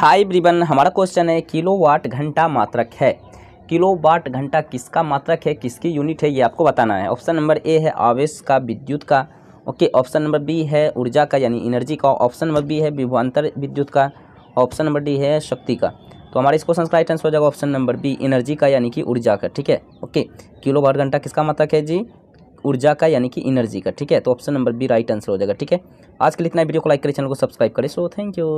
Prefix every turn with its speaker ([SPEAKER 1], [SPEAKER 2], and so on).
[SPEAKER 1] high ब्रिबन हमारा question है kilowatt घंटा मात्रक है किलोवाट घंटा किसका मात्रक है किसकी यूनिट है ये आपको बताना है ऑप्शन नंबर ए है आवेश का विद्युत का ओके ऑप्शन नंबर बी है ऊर्जा का यानी एनर्जी का ऑप्शन नंबर बी है विभवान्तर विद्युत का ऑप्शन नंबर डी है शक्ति का तो हमारे इस क्वेश्चन का राइट आंसर हो जाएगा ऑप्शन नंबर बी एनर्जी का यानी कि ऊर्जा का ठीक है ओके किलो वाट घंटा किसका मात्रक है जी ऊर्जा का यानी कि एनर्जी का ठीक है तो option number B right answer हो जाएगा ठीक है आज के लिए इतना वीडियो को लाइक करें चैनल को सब्सक्राइब करें सो थैंक यू